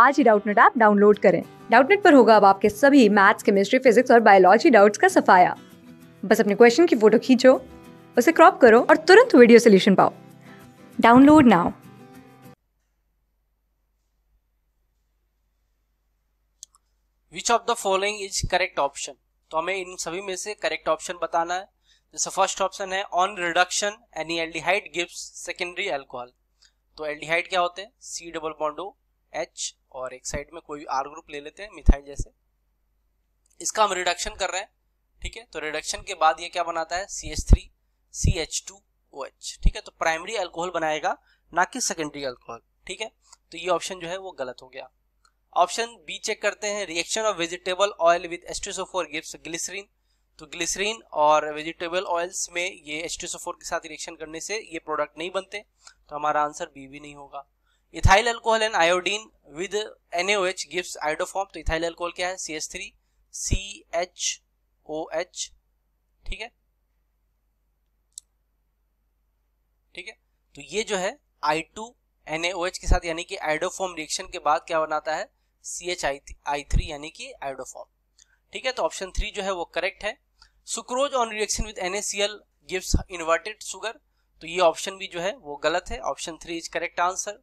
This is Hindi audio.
आज ही डाउटनेट ऐप डाउनलोड करें डाउटनेट पर होगा अब आपके सभी मैथ्स केमिस्ट्री फिजिक्स और बायोलॉजी डाउट्स का सफाया बस अपने क्वेश्चन की फोटो खींचो उसे क्रॉप करो और तुरंत वीडियो सोल्यूशन पाओ download now which of the following is correct option तो हमें इन सभी में से करेक्ट ऑप्शन बताना है जैसे फर्स्ट ऑप्शन है on reduction any aldehyde gives secondary alcohol तो एल्डिहाइड क्या होते हैं सी डबल बॉन्डो एच और एक साइड में कोई आर ग्रुप ले लेते हैं मिथाइल जैसे इसका हम रिडक्शन कर रहे हैं ठीक है तो रिडक्शन के बाद ये क्या बनाता है C H three C H two O H ठीक है तो प्राइमरी अल्कोहल बनाएगा ना कि सेकेंडरी अल्कोहल ठीक है तो ये ऑप्शन जो है वो गलत हो गया ऑप्शन बी चेक करते हैं reaction of vegetable oil with एस्ट्रेसोफोर गिव्स ग्लिसरीन तो ग्लिसरीन और वेजिटेबल ऑयल्स में ये एस्ट्रेसोफोर के साथ रिएक्शन करने से ये प्रोडक्ट नहीं बनते तो हमारा आंसर बी भी नहीं होगा ethyl alcohol and iodine with NaOH gives iodoform तो इथाइल अल्कोहल क्या है C H three C H O H ठीक है ठीक है तो ये जो है आई टू एच के साथ यानी कि आइडोफॉर्म रिएक्शन के बाद क्या बनाता है C H I I three यानी कि आइडोफॉर्म ठीक है तो ऑप्शन थ्री जो है वो करेक्ट है sucrose on reaction with L gives inverted sugar तो ये ऑप्शन भी जो है वो गलत है option three is correct answer